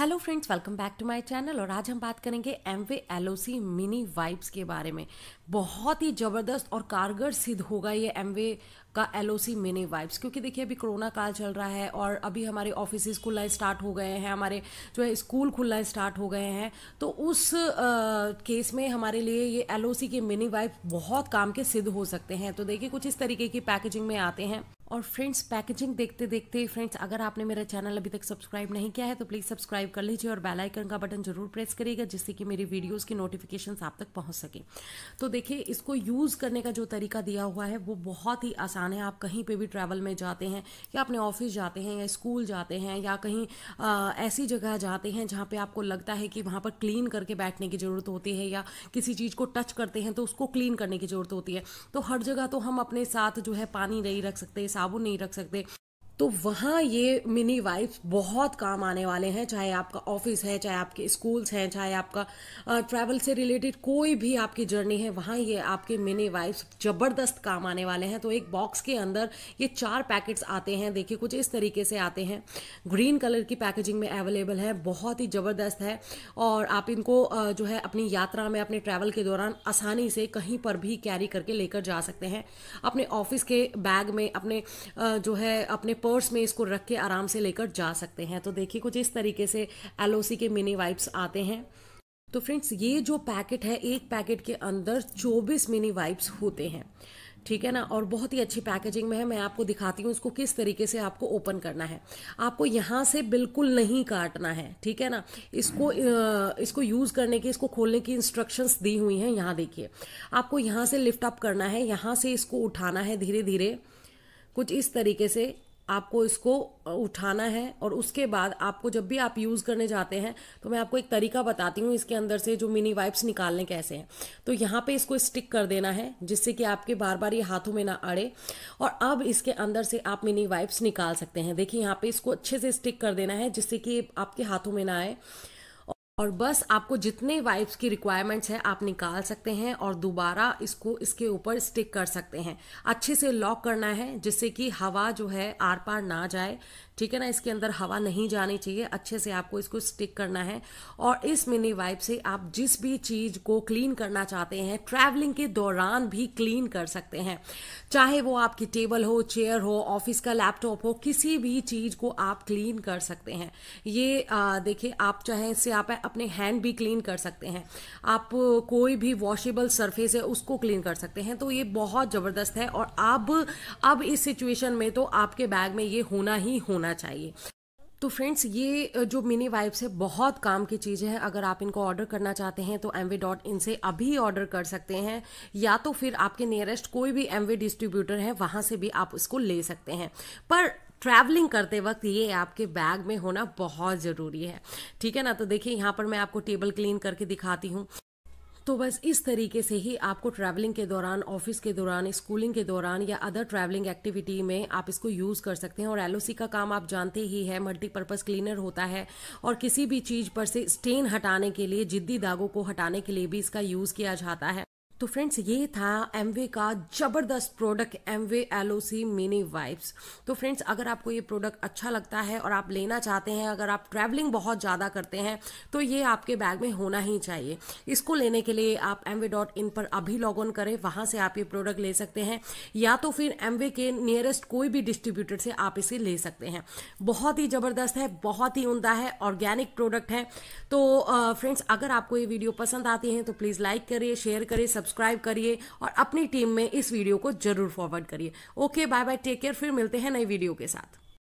hello friends welcome back to my channel और आज हम बात करेंगे Amway L mini wipes के बारे में बहुत ही ज़बरदस्त और कारगर सिद्ध होगा ये एम वे का L O C mini wipes क्योंकि देखिए अभी कोरोना काल चल रहा है और अभी हमारे ऑफिस खुलना स्टार्ट हो गए हैं हमारे जो है स्कूल खुलना स्टार्ट हो गए हैं तो उस आ, केस में हमारे लिए ये एल ओ सी के मिनी वाइप बहुत काम के सिद्ध हो सकते हैं तो देखिए कुछ इस तरीके की पैकेजिंग में आते हैं और फ्रेंड्स पैकेजिंग देखते देखते फ्रेंड्स अगर आपने मेरा चैनल अभी तक सब्सक्राइब नहीं किया है तो प्लीज़ सब्सक्राइब कर लीजिए और बेल आइकन का बटन जरूर प्रेस करिएगा जिससे कि मेरी वीडियोस की नोटिफिकेशंस आप तक पहुंच सके तो देखिए इसको यूज़ करने का जो तरीका दिया हुआ है वो बहुत ही आसान आसान है आप कहीं पे भी ट्रैवल में जाते हैं या अपने ऑफिस जाते हैं या स्कूल जाते हैं या कहीं आ, ऐसी जगह जाते हैं जहाँ पे आपको लगता है कि वहाँ पर क्लीन करके बैठने की ज़रूरत होती है या किसी चीज़ को टच करते हैं तो उसको क्लीन करने की ज़रूरत होती है तो हर जगह तो हम अपने साथ जो है पानी नहीं रख सकते साबुन नहीं रख सकते तो वहाँ ये मिनी वाइप्स बहुत काम आने वाले हैं चाहे आपका ऑफिस है चाहे आपके स्कूल्स हैं चाहे आपका ट्रैवल से रिलेटेड कोई भी आपकी जर्नी है वहाँ ये आपके मिनी वाइप्स ज़बरदस्त काम आने वाले हैं तो एक बॉक्स के अंदर ये चार पैकेट्स आते हैं देखिए कुछ इस तरीके से आते हैं ग्रीन कलर की पैकेजिंग में अवेलेबल है बहुत ही ज़बरदस्त है और आप इनको जो है अपनी यात्रा में अपने ट्रैवल के दौरान आसानी से कहीं पर भी कैरी करके लेकर जा सकते हैं अपने ऑफिस के बैग में अपने जो है अपने पर्स में इसको रख के आराम से लेकर जा सकते हैं तो देखिए कुछ इस तरीके से एल के मिनी वाइप्स आते हैं तो फ्रेंड्स ये जो पैकेट है एक पैकेट के अंदर 24 मिनी वाइप्स होते हैं ठीक है ना और बहुत ही अच्छी पैकेजिंग में है मैं आपको दिखाती हूँ इसको किस तरीके से आपको ओपन करना है आपको यहाँ से बिल्कुल नहीं काटना है ठीक है ना इसको इसको यूज़ करने की इसको खोलने की इंस्ट्रक्शंस दी हुई हैं यहाँ देखिए आपको यहाँ से लिफ्ट अप करना है यहाँ से इसको उठाना है धीरे धीरे कुछ इस तरीके से आपको इसको उठाना है और उसके बाद आपको जब भी आप यूज़ करने जाते हैं तो मैं आपको एक तरीका बताती हूँ इसके अंदर से जो मिनी वाइप्स निकालने कैसे हैं तो यहाँ पे इसको स्टिक कर देना है जिससे कि आपके बार बार ये हाथों में ना अड़े और अब इसके अंदर से आप मिनी वाइप्स निकाल सकते हैं देखिए यहाँ पे इसको अच्छे से स्टिक कर देना है जिससे कि आपके हाथों में ना आए और बस आपको जितने वाइप्स की रिक्वायरमेंट्स हैं आप निकाल सकते हैं और दोबारा इसको इसके ऊपर स्टिक कर सकते हैं अच्छे से लॉक करना है जिससे कि हवा जो है आर पार ना जाए ठीक है ना इसके अंदर हवा नहीं जानी चाहिए अच्छे से आपको इसको स्टिक करना है और इस मिनी वाइप से आप जिस भी चीज़ को क्लीन करना चाहते हैं ट्रैवलिंग के दौरान भी क्लीन कर सकते हैं चाहे वो आपकी टेबल हो चेयर हो ऑफिस का लैपटॉप हो किसी भी चीज़ को आप क्लीन कर सकते हैं ये देखिए आप चाहे इससे आप अपने हैंड भी क्लीन कर सकते हैं आप कोई भी वॉशेबल सरफेस है उसको क्लीन कर सकते हैं तो ये बहुत ज़बरदस्त है और अब अब इस सिचुएशन में तो आपके बैग में ये होना ही होना चाहिए तो फ्रेंड्स ये जो मिनी वाइब्स है बहुत काम की चीज़ें हैं अगर आप इनको ऑर्डर करना चाहते हैं तो एम वे डॉट इन से अभी ऑर्डर कर सकते हैं या तो फिर आपके नियरेस्ट कोई भी एम वे डिस्ट्रीब्यूटर है वहाँ से भी आप इसको ले सकते हैं पर ट्रैवलिंग करते वक्त ये आपके बैग में होना बहुत ज़रूरी है ठीक है ना तो देखिए यहाँ पर मैं आपको टेबल क्लीन करके दिखाती हूँ तो बस इस तरीके से ही आपको ट्रैवलिंग के दौरान ऑफिस के दौरान स्कूलिंग के दौरान या अदर ट्रैवलिंग एक्टिविटी में आप इसको यूज़ कर सकते हैं और एलओसी का काम आप जानते ही है मल्टीपर्पज़ क्लीनर होता है और किसी भी चीज़ पर से स्टेन हटाने के लिए जिद्दी दागों को हटाने के लिए भी इसका यूज़ किया जाता है तो फ्रेंड्स ये था एम का ज़बरदस्त product M O C mini wipes तो फ्रेंड्स अगर आपको ये प्रोडक्ट अच्छा लगता है और आप लेना चाहते हैं अगर आप ट्रैवलिंग बहुत ज़्यादा करते हैं तो ये आपके बैग में होना ही चाहिए इसको लेने के लिए आप एम डॉट इन पर अभी लॉग ऑन करें वहाँ से आप ये प्रोडक्ट ले सकते हैं या तो फिर एम के नियरेस्ट कोई भी डिस्ट्रीब्यूटर से आप इसे ले सकते हैं बहुत ही ज़बरदस्त है बहुत ही उमदा है ऑर्गेनिक प्रोडक्ट है तो फ्रेंड्स अगर आपको ये वीडियो पसंद आती है तो प्लीज़ लाइक करिए शेयर करिए सब्सक्राइब सब्सक्राइब करिए और अपनी टीम में इस वीडियो को जरूर फॉरवर्ड करिए okay bye bye take care फिर मिलते हैं नई वीडियो के साथ